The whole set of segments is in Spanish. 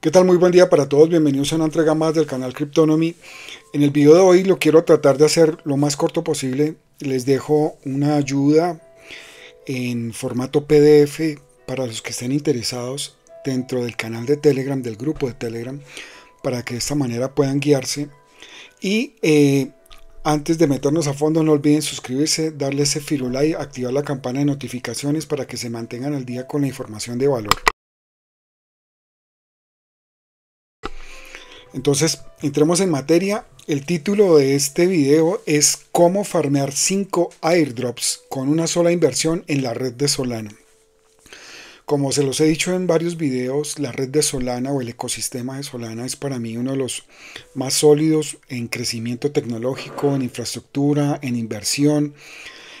¿Qué tal? Muy buen día para todos, bienvenidos a una entrega más del canal Cryptonomy. En el video de hoy lo quiero tratar de hacer lo más corto posible. Les dejo una ayuda en formato PDF para los que estén interesados dentro del canal de Telegram, del grupo de Telegram, para que de esta manera puedan guiarse. Y eh, antes de meternos a fondo no olviden suscribirse, darle ese like activar la campana de notificaciones para que se mantengan al día con la información de valor. Entonces, entremos en materia. El título de este video es cómo farmear 5 airdrops con una sola inversión en la red de Solana. Como se los he dicho en varios videos, la red de Solana o el ecosistema de Solana es para mí uno de los más sólidos en crecimiento tecnológico, en infraestructura, en inversión,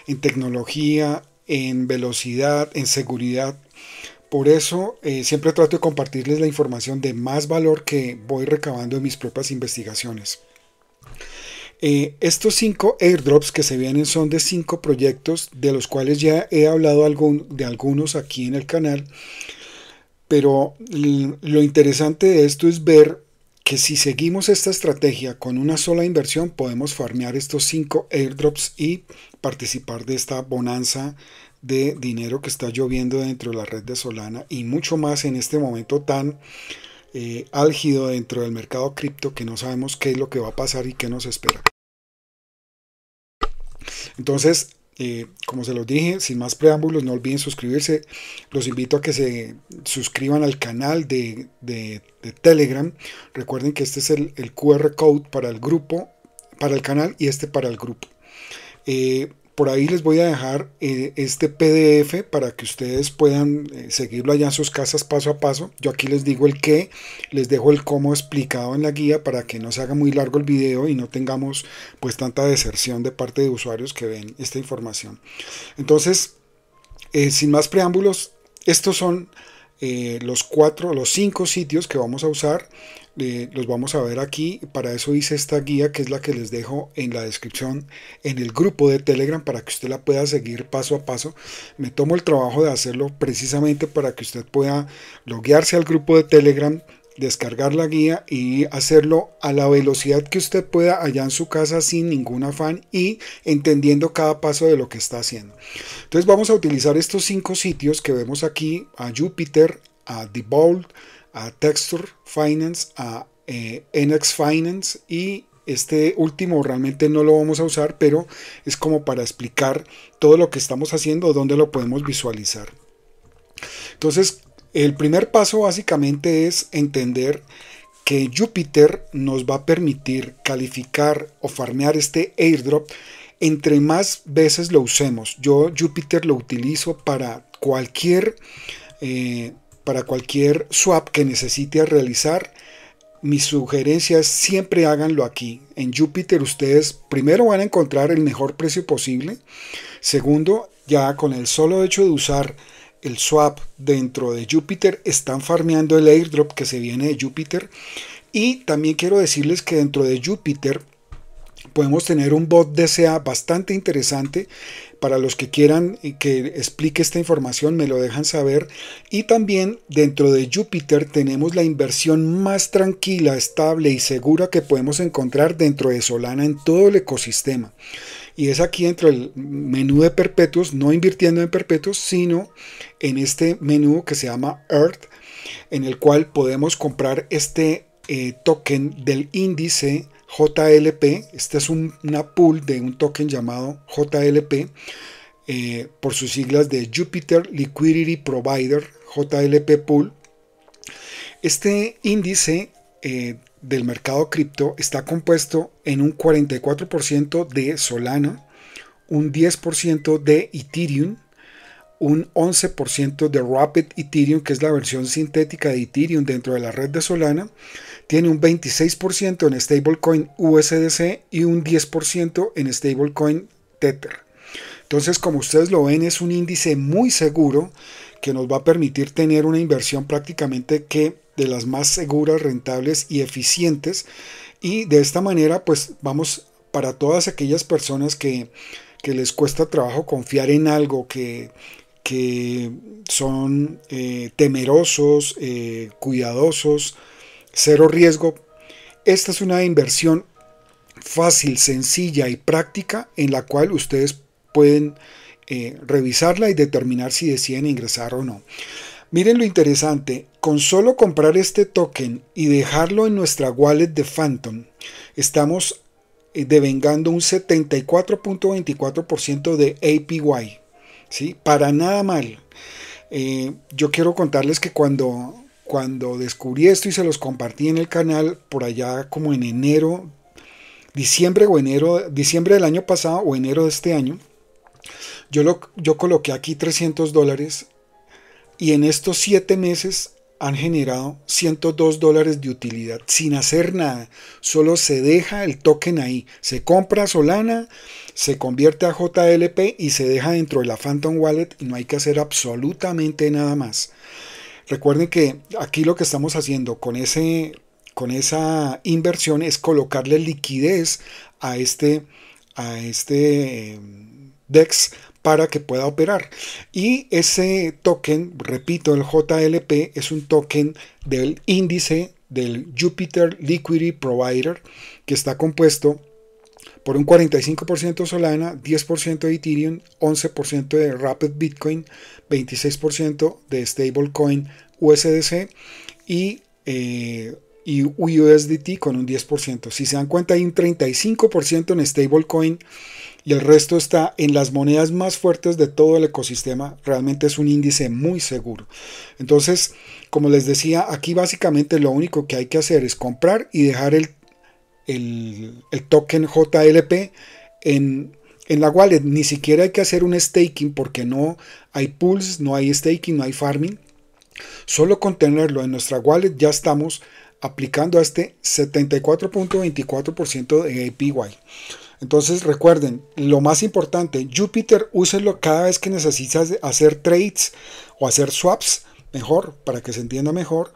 en tecnología, en velocidad, en seguridad. Por eso eh, siempre trato de compartirles la información de más valor que voy recabando en mis propias investigaciones. Eh, estos cinco airdrops que se vienen son de cinco proyectos de los cuales ya he hablado de algunos aquí en el canal. Pero lo interesante de esto es ver que si seguimos esta estrategia con una sola inversión podemos farmear estos cinco airdrops y participar de esta bonanza de dinero que está lloviendo dentro de la red de Solana y mucho más en este momento tan eh, álgido dentro del mercado cripto que no sabemos qué es lo que va a pasar y qué nos espera. Entonces, eh, como se los dije, sin más preámbulos, no olviden suscribirse. Los invito a que se suscriban al canal de, Telegram. Recuerden que este es el, QR code para el grupo, para el canal y este para el grupo. Eh, por ahí les voy a dejar eh, este PDF para que ustedes puedan eh, seguirlo allá en sus casas paso a paso. Yo aquí les digo el qué, les dejo el cómo explicado en la guía para que no se haga muy largo el video y no tengamos pues tanta deserción de parte de usuarios que ven esta información. Entonces, eh, sin más preámbulos, estos son eh, los cuatro, los cinco sitios que vamos a usar, eh, los vamos a ver aquí. Para eso hice esta guía que es la que les dejo en la descripción en el grupo de Telegram para que usted la pueda seguir paso a paso. Me tomo el trabajo de hacerlo precisamente para que usted pueda loguearse al grupo de Telegram descargar la guía y hacerlo a la velocidad que usted pueda allá en su casa sin ningún afán y entendiendo cada paso de lo que está haciendo. Entonces vamos a utilizar estos cinco sitios que vemos aquí, a Jupyter, a bold a Texture Finance, a eh, NX Finance y este último realmente no lo vamos a usar, pero es como para explicar todo lo que estamos haciendo, dónde lo podemos visualizar. Entonces, el primer paso básicamente es entender que Júpiter nos va a permitir calificar o farmear este airdrop entre más veces lo usemos. Yo Júpiter lo utilizo para cualquier, eh, para cualquier swap que necesite realizar. Mi sugerencia es siempre háganlo aquí. En Júpiter ustedes primero van a encontrar el mejor precio posible. Segundo, ya con el solo hecho de usar el swap dentro de Júpiter están farmeando el airdrop que se viene de Júpiter Y también quiero decirles que dentro de Júpiter podemos tener un bot DCA bastante interesante. Para los que quieran que explique esta información, me lo dejan saber. Y también dentro de Júpiter tenemos la inversión más tranquila, estable y segura que podemos encontrar dentro de Solana en todo el ecosistema y es aquí dentro del menú de perpetuos, no invirtiendo en perpetuos, sino en este menú que se llama Earth, en el cual podemos comprar este eh, token del índice JLP. Este es una pool de un token llamado JLP. Eh, por sus siglas de Jupiter Liquidity Provider, JLP Pool. Este índice eh, del mercado cripto está compuesto en un 44% de Solana, un 10% de Ethereum, un 11% de Rapid Ethereum, que es la versión sintética de Ethereum dentro de la red de Solana, tiene un 26% en stablecoin USDC y un 10% en stablecoin Tether. Entonces, como ustedes lo ven, es un índice muy seguro que nos va a permitir tener una inversión prácticamente que de las más seguras, rentables y eficientes. Y de esta manera, pues vamos para todas aquellas personas que, que les cuesta trabajo confiar en algo, que, que son eh, temerosos, eh, cuidadosos, cero riesgo. Esta es una inversión fácil, sencilla y práctica en la cual ustedes pueden eh, revisarla y determinar si deciden ingresar o no. Miren lo interesante, con solo comprar este token y dejarlo en nuestra wallet de Phantom, estamos eh, devengando un 74.24% de APY. ¿sí? Para nada mal. Eh, yo quiero contarles que cuando, cuando descubrí esto y se los compartí en el canal, por allá como en enero, diciembre o enero, diciembre del año pasado o enero de este año, yo, lo, yo coloqué aquí 300 dólares y en estos siete meses han generado 102 dólares de utilidad sin hacer nada. Solo se deja el token ahí. Se compra Solana, se convierte a JLP y se deja dentro de la Phantom Wallet y no hay que hacer absolutamente nada más. Recuerden que aquí lo que estamos haciendo con, ese, con esa inversión es colocarle liquidez a este, a este eh, DEX para que pueda operar. Y ese token, repito, el JLP es un token del índice del Jupiter Liquidity Provider que está compuesto por un 45% Solana, 10% de Ethereum, 11% de Rapid Bitcoin, 26% de Stablecoin USDC y eh, y USDT con un 10%. Si se dan cuenta, hay un 35% en stablecoin y el resto está en las monedas más fuertes de todo el ecosistema. Realmente es un índice muy seguro. Entonces, como les decía, aquí básicamente lo único que hay que hacer es comprar y dejar el, el, token JLP en, en la wallet. Ni siquiera hay que hacer un staking porque no hay pools, no hay staking, no hay farming. Solo con tenerlo en nuestra wallet ya estamos aplicando a este 74.24% de APY. Entonces recuerden, lo más importante, Jupiter úsenlo cada vez que necesitas hacer trades o hacer swaps, mejor, para que se entienda mejor.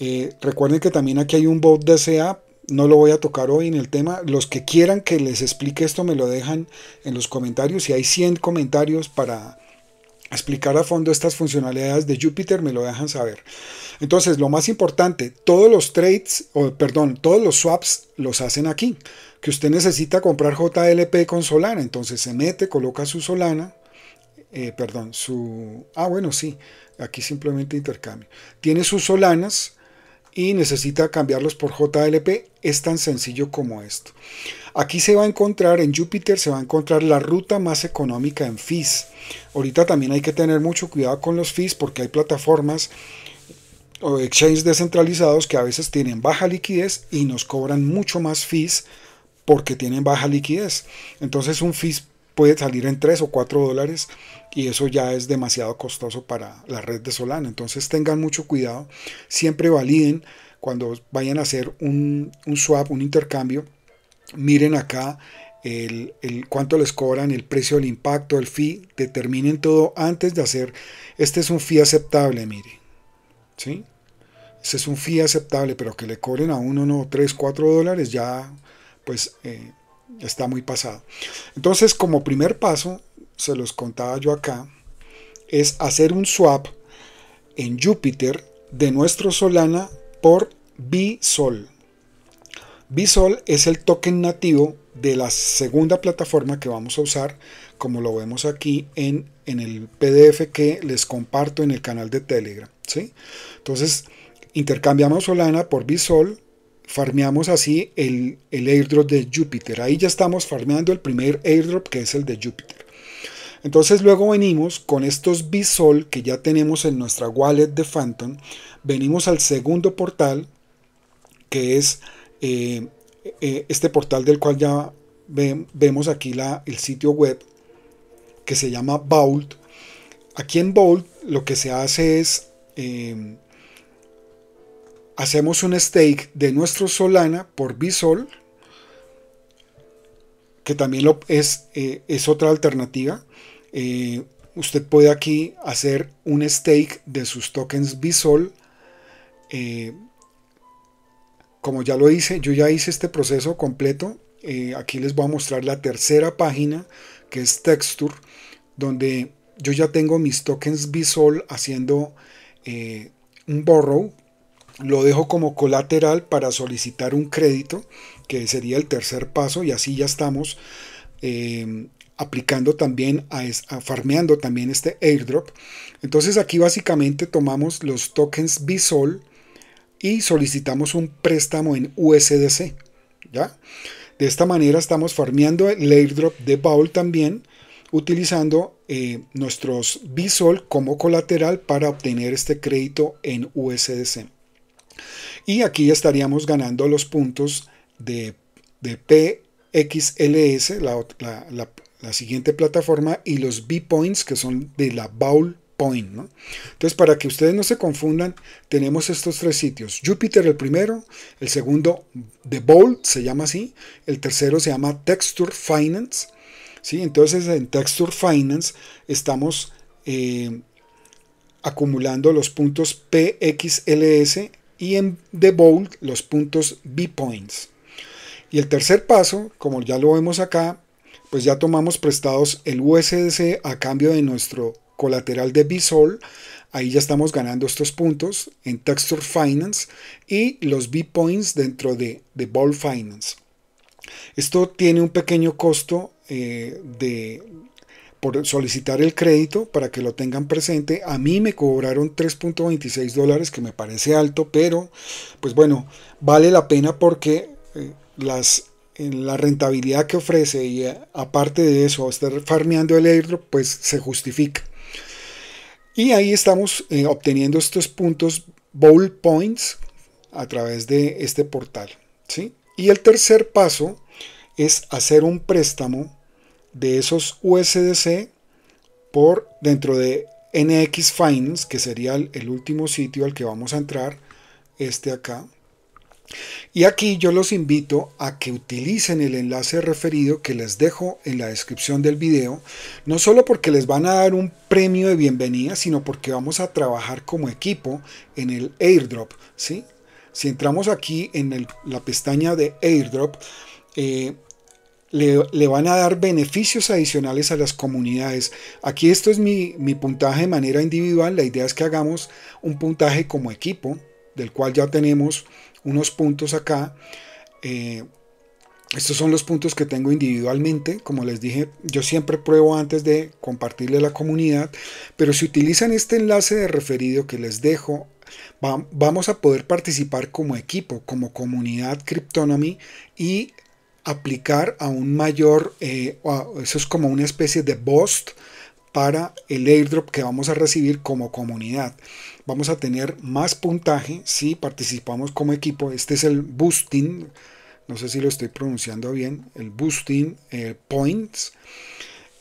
Eh, recuerden que también aquí hay un bot de DCA, no lo voy a tocar hoy en el tema. Los que quieran que les explique esto me lo dejan en los comentarios. Si hay 100 comentarios para explicar a fondo estas funcionalidades de Jupyter me lo dejan saber. Entonces, lo más importante, todos los trades, o perdón, todos los swaps los hacen aquí. Que usted necesita comprar JLP con Solana, entonces se mete, coloca su Solana, eh, perdón, su... Ah, bueno, sí, aquí simplemente intercambio. Tiene sus Solanas, y necesita cambiarlos por JLP, es tan sencillo como esto. Aquí se va a encontrar, en Jupyter se va a encontrar la ruta más económica en fees, Ahorita también hay que tener mucho cuidado con los fees porque hay plataformas o exchanges descentralizados que a veces tienen baja liquidez y nos cobran mucho más fees porque tienen baja liquidez. Entonces un fis puede salir en 3 o 4 dólares y eso ya es demasiado costoso para la red de Solana. Entonces tengan mucho cuidado, siempre validen cuando vayan a hacer un, swap, un intercambio, miren acá el, cuánto les cobran, el precio del impacto, el fee, determinen todo antes de hacer. Este es un fee aceptable, mire. ¿Sí? Este es un fee aceptable, pero que le cobren a uno, no, 3, 4 dólares ya, pues... Eh, está muy pasado. Entonces, como primer paso, se los contaba yo acá, es hacer un swap en Júpiter de nuestro Solana por Bisol. Bisol es el token nativo de la segunda plataforma que vamos a usar, como lo vemos aquí en, en el PDF que les comparto en el canal de Telegram. ¿sí? Entonces, intercambiamos Solana por Bisol farmeamos así el, airdrop de Júpiter. Ahí ya estamos farmeando el primer airdrop que es el de Júpiter. Entonces luego venimos con estos Bisol que ya tenemos en nuestra wallet de Phantom. Venimos al segundo portal que es eh, eh, este portal del cual ya vemos aquí la, el sitio web que se llama Vault. Aquí en Vault lo que se hace es... Eh, hacemos un stake de nuestro Solana por Bisol, que también lo, es, eh, es otra alternativa. Eh, usted puede aquí hacer un stake de sus tokens Bisol. Eh, como ya lo hice, yo ya hice este proceso completo. aquí les voy a mostrar la tercera página, que es Texture, donde yo ya tengo mis tokens Bisol haciendo un borrow lo dejo como colateral para solicitar un crédito, que sería el tercer paso, y así ya estamos eh, aplicando también, a, farmeando también este airdrop. Entonces aquí básicamente tomamos los tokens Bisol y solicitamos un préstamo en USDC, ¿ya? De esta manera estamos farmeando el airdrop de Baul también, utilizando eh, nuestros Bisol como colateral para obtener este crédito en USDC. Y aquí estaríamos ganando los puntos de, de PXLS, la, la, la, siguiente plataforma, y los B-Points, que son de la Bowl Point. Entonces, para que ustedes no se confundan, tenemos estos tres sitios. jupiter el primero, el segundo The Bowl, se llama así, el tercero se llama Texture Finance. ¿sí? Entonces, en Texture Finance estamos... Eh, acumulando los puntos PXLS y en The los puntos B-Points. Y el tercer paso, como ya lo vemos acá, pues ya tomamos prestados el USDC a cambio de nuestro colateral de sol Ahí ya estamos ganando estos puntos en Texture Finance y los B-Points dentro de, the Bold Finance. Esto tiene un pequeño costo eh, de por solicitar el crédito para que lo tengan presente. A mí me cobraron 3.26 dólares, que me parece alto, pero pues bueno, vale la pena porque eh, las, la rentabilidad que ofrece y eh, aparte de eso, estar farmeando el airdrop, pues se justifica. Y ahí estamos eh, obteniendo estos puntos Bowl Points a través de este portal. ¿sí? Y el tercer paso es hacer un préstamo de esos USDC por dentro de NX Finance, que sería el, último sitio al que vamos a entrar, este acá. Y aquí yo los invito a que utilicen el enlace referido que les dejo en la descripción del video, no solo porque les van a dar un premio de bienvenida, sino porque vamos a trabajar como equipo en el airdrop. ¿sí? Si entramos aquí en la pestaña de airdrop, eh, le, van a dar beneficios adicionales a las comunidades. Aquí esto es mi, puntaje de manera individual. La idea es que hagamos un puntaje como equipo, del cual ya tenemos unos puntos acá. Eh, estos son los puntos que tengo individualmente. Como les dije, yo siempre pruebo antes de compartirle a la comunidad. Pero si utilizan este enlace de referido que les dejo, vamos a poder participar como equipo, como comunidad Cryptonomy y aplicar a un mayor, eh, eso es como una especie de boost para el airdrop que vamos a recibir como comunidad. Vamos a tener más puntaje si participamos como equipo. Este es el boosting, no sé si lo estoy pronunciando bien, el boosting eh, points.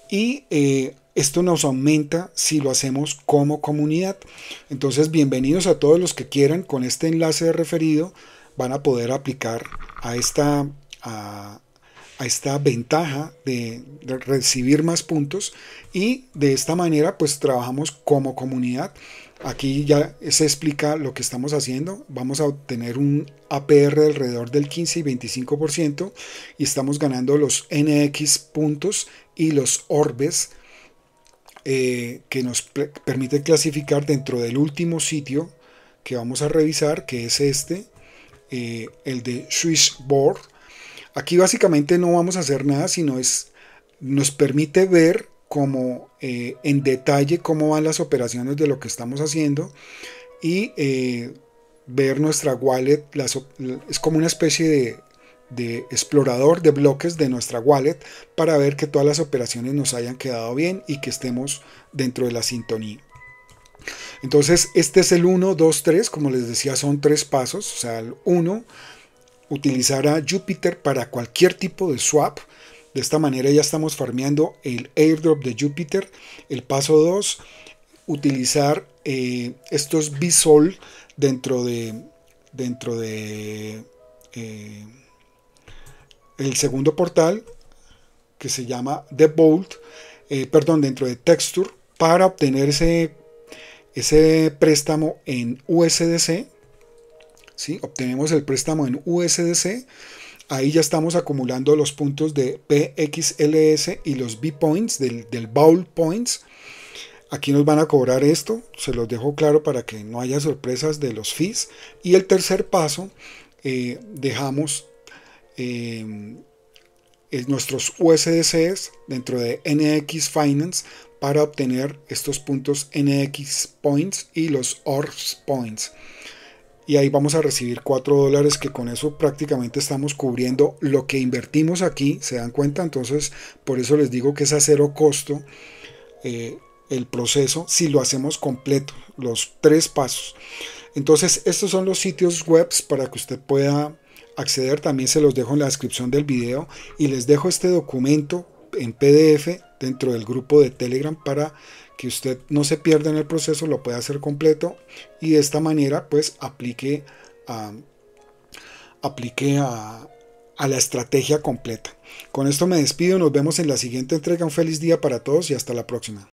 Y eh, esto nos aumenta si lo hacemos como comunidad. Entonces, bienvenidos a todos los que quieran con este enlace referido van a poder aplicar a esta a, esta ventaja de, recibir más puntos y de esta manera pues trabajamos como comunidad. Aquí ya se explica lo que estamos haciendo. Vamos a obtener un APR alrededor del 15 y 25% y estamos ganando los NX puntos y los orbes eh, que nos permite clasificar dentro del último sitio que vamos a revisar, que es este, eh, el de Swissboard Aquí básicamente no vamos a hacer nada, sino es, nos permite ver como eh, en detalle cómo van las operaciones de lo que estamos haciendo y eh, ver nuestra wallet, es como una especie de, de explorador de bloques de nuestra wallet para ver que todas las operaciones nos hayan quedado bien y que estemos dentro de la sintonía. Entonces, este es el 1, 2, 3, como les decía, son tres pasos, o sea, el 1 utilizará Jupyter para cualquier tipo de swap. De esta manera ya estamos farmeando el airdrop de Jupyter. El paso 2, utilizar eh, estos bisol dentro de dentro de eh, el segundo portal que se llama The Bolt, eh, perdón, dentro de Texture para obtener ese préstamo en USDC obtenemos el préstamo en USDC, ahí ya estamos acumulando los puntos de PXLS y los B-Points del, Bowl Points. Aquí nos van a cobrar esto, se los dejo claro para que no haya sorpresas de los fees. Y el tercer paso, eh, dejamos eh, nuestros USDCs dentro de NX Finance para obtener estos puntos NX Points y los ORS Points y ahí vamos a recibir 4 dólares que con eso prácticamente estamos cubriendo lo que invertimos aquí, se dan cuenta, entonces por eso les digo que es a cero costo eh, el proceso si lo hacemos completo, los tres pasos. Entonces estos son los sitios web para que usted pueda acceder, también se los dejo en la descripción del video y les dejo este documento en PDF dentro del grupo de Telegram para que usted no se pierda en el proceso, lo pueda hacer completo y de esta manera pues aplique a la estrategia completa. Con esto me despido, nos vemos en la siguiente entrega, un feliz día para todos y hasta la próxima.